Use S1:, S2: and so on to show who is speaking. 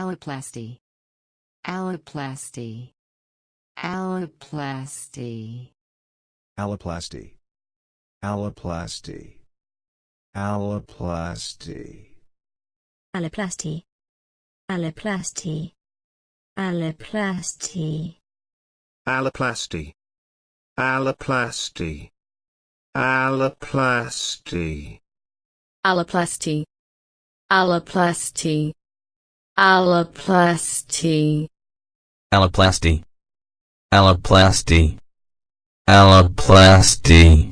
S1: alloplasty alloplasty
S2: alloplasty
S3: alloplasty alloplasty alloplasty
S2: alloplasty alloplasty alloplasty
S4: alloplasty alloplasty
S5: alloplasty
S1: alloplasty alloplasty Alloplasty.
S5: Alloplasty. Alloplasty. Alloplasty.